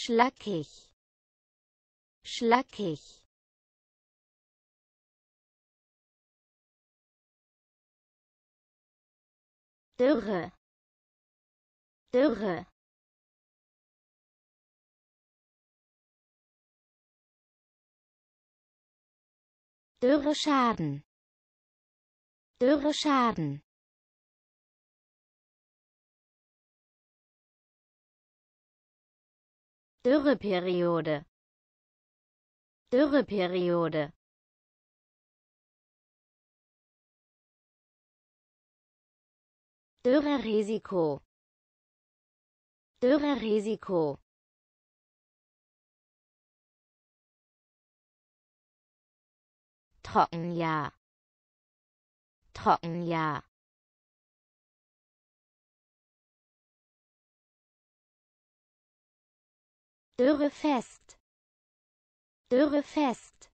schlackig schlackig dürre dürre dürre Schaden dürre Schaden Dürreperiode Dürreperiode Dürrerisiko Dürrerisiko Trockenjahr Trockenjahr Dürrefest. fest.